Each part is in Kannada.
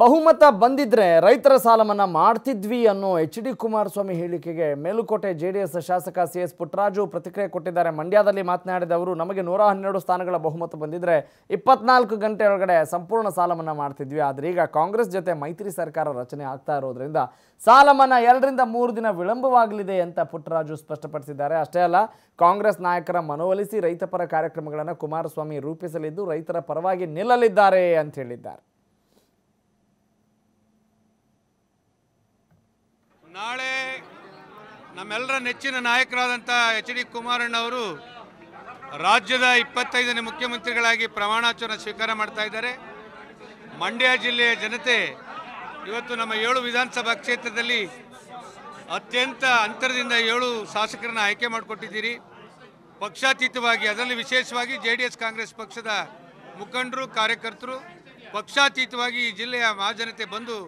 ಬಹುಮತ ಬಂದಿದ್ರೆ ರೈತರ ಸಾಲ ಮಾಡ್ತಿದ್ವಿ ಅನ್ನೋ ಎಚ್ ಡಿ ಕುಮಾರಸ್ವಾಮಿ ಹೇಳಿಕೆಗೆ ಮೇಲುಕೋಟೆ ಜೆಡಿಎಸ್ ಶಾಸಕ ಸಿ ಎಸ್ ಪುಟ್ಟರಾಜು ಪ್ರತಿಕ್ರಿಯೆ ಕೊಟ್ಟಿದ್ದಾರೆ ಮಂಡ್ಯದಲ್ಲಿ ಮಾತನಾಡಿದ ಅವರು ನಮಗೆ ನೂರ ಹನ್ನೆರಡು ಸ್ಥಾನಗಳ ಬಹುಮತ ಬಂದಿದ್ರೆ ಇಪ್ಪತ್ನಾಲ್ಕು ಗಂಟೆ ಒಳಗಡೆ ಸಂಪೂರ್ಣ ಸಾಲ ಮನ್ನಾ ಮಾಡ್ತಿದ್ವಿ ಆದರೆ ಈಗ ಕಾಂಗ್ರೆಸ್ ಜೊತೆ ಮೈತ್ರಿ ಸರ್ಕಾರ ರಚನೆ ಆಗ್ತಾ ಇರೋದ್ರಿಂದ ಸಾಲ ಮನ್ನಾ ಎರಡರಿಂದ ಮೂರು ದಿನ ವಿಳಂಬವಾಗಲಿದೆ ಅಂತ ಪುಟ್ಟರಾಜು ಸ್ಪಷ್ಟಪಡಿಸಿದ್ದಾರೆ ಅಷ್ಟೇ ಅಲ್ಲ ಕಾಂಗ್ರೆಸ್ ನಾಯಕರ ಮನವೊಲಿಸಿ ರೈತಪರ ಕಾರ್ಯಕ್ರಮಗಳನ್ನು ಕುಮಾರಸ್ವಾಮಿ ರೂಪಿಸಲಿದ್ದು ರೈತರ ಪರವಾಗಿ ನಿಲ್ಲಲಿದ್ದಾರೆ ಅಂತ ಹೇಳಿದ್ದಾರೆ ನಮ್ಮೆಲ್ಲರ ನೆಚ್ಚಿನ ನಾಯಕರಾದಂಥ ಎಚ್ ಡಿ ಅವರು ರಾಜ್ಯದ ಇಪ್ಪತ್ತೈದನೇ ಮುಖ್ಯಮಂತ್ರಿಗಳಾಗಿ ಪ್ರಮಾಣಾಚರಣೆ ಸ್ವೀಕಾರ ಮಾಡ್ತಾ ಇದ್ದಾರೆ ಮಂಡ್ಯ ಜಿಲ್ಲೆಯ ಜನತೆ ಇವತ್ತು ನಮ್ಮ ಏಳು ವಿಧಾನಸಭಾ ಕ್ಷೇತ್ರದಲ್ಲಿ ಅತ್ಯಂತ ಅಂತರದಿಂದ ಏಳು ಶಾಸಕರನ್ನು ಆಯ್ಕೆ ಮಾಡಿಕೊಟ್ಟಿದ್ದೀರಿ ಪಕ್ಷಾತೀತವಾಗಿ ಅದರಲ್ಲಿ ವಿಶೇಷವಾಗಿ ಜೆ ಡಿ ಎಸ್ ಕಾಂಗ್ರೆಸ್ ಪಕ್ಷದ ಮುಖಂಡರು ಕಾರ್ಯಕರ್ತರು ಪಕ್ಷಾತೀತವಾಗಿ ಈ ಜಿಲ್ಲೆಯ ಮಹಾಜನತೆ ಬಂದು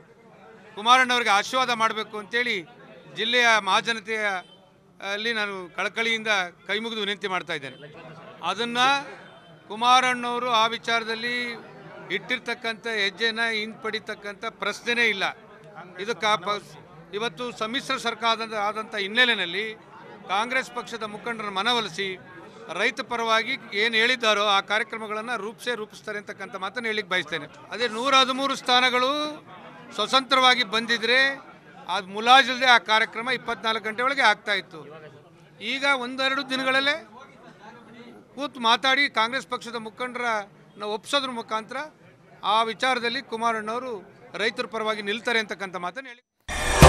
ಕುಮಾರಣ್ಣವರಿಗೆ ಆಶೀರ್ವಾದ ಮಾಡಬೇಕು ಅಂತೇಳಿ ಜಿಲ್ಲೆಯ ಮಹಾಜನತೆಯ ಅಲ್ಲಿ ನಾನು ಕಳಕಳಿಯಿಂದ ಕೈಮುಗಿದು ವಿನಂತಿ ಮಾಡ್ತಾ ಇದ್ದೇನೆ ಅದನ್ನು ಕುಮಾರಣ್ಣವರು ಆ ವಿಚಾರದಲ್ಲಿ ಇಟ್ಟಿರ್ತಕ್ಕಂಥ ಹೆಜ್ಜೆನ ಹಿಂಪಡಿತಕ್ಕಂಥ ಪ್ರಶ್ನೆನೇ ಇಲ್ಲ ಇದಕ್ಕೆ ಇವತ್ತು ಸಮ್ಮಿಶ್ರ ಸರ್ಕಾರದ ಆದಂಥ ಹಿನ್ನೆಲೆಯಲ್ಲಿ ಕಾಂಗ್ರೆಸ್ ಪಕ್ಷದ ಮುಖಂಡರ ಮನವೊಲಿಸಿ ರೈತ ಪರವಾಗಿ ಏನು ಹೇಳಿದ್ದಾರೋ ಆ ಕಾರ್ಯಕ್ರಮಗಳನ್ನು ರೂಪಿಸೇ ರೂಪಿಸ್ತಾರೆ ಅಂತಕ್ಕಂಥ ಮಾತನ್ನು ಹೇಳಿಕ್ಕೆ ಬಯಸ್ತೇನೆ ಅದೇ ನೂರ ಹದಿಮೂರು ಸ್ಥಾನಗಳು ಸ್ವತಂತ್ರವಾಗಿ ಬಂದಿದ್ರೆ ಅದು ಮುಲಾಜಲ್ಲದೆ ಆ ಕಾರ್ಯಕ್ರಮ ಇಪ್ಪತ್ನಾಲ್ಕು ಗಂಟೆ ಒಳಗೆ ಆಗ್ತಾ ಇತ್ತು ಈಗ ಒಂದೆರಡು ದಿನಗಳಲ್ಲೇ ಕೂತು ಮಾತಾಡಿ ಕಾಂಗ್ರೆಸ್ ಪಕ್ಷದ ಮುಖಂಡರನ್ನ ಒಪ್ಸೋದ್ರ ಮುಖಾಂತರ ಆ ವಿಚಾರದಲ್ಲಿ ಕುಮಾರಣ್ಣವರು ರೈತರ ಪರವಾಗಿ ನಿಲ್ತಾರೆ ಅಂತಕ್ಕಂಥ ಮಾತನ್ನು ಹೇಳಿ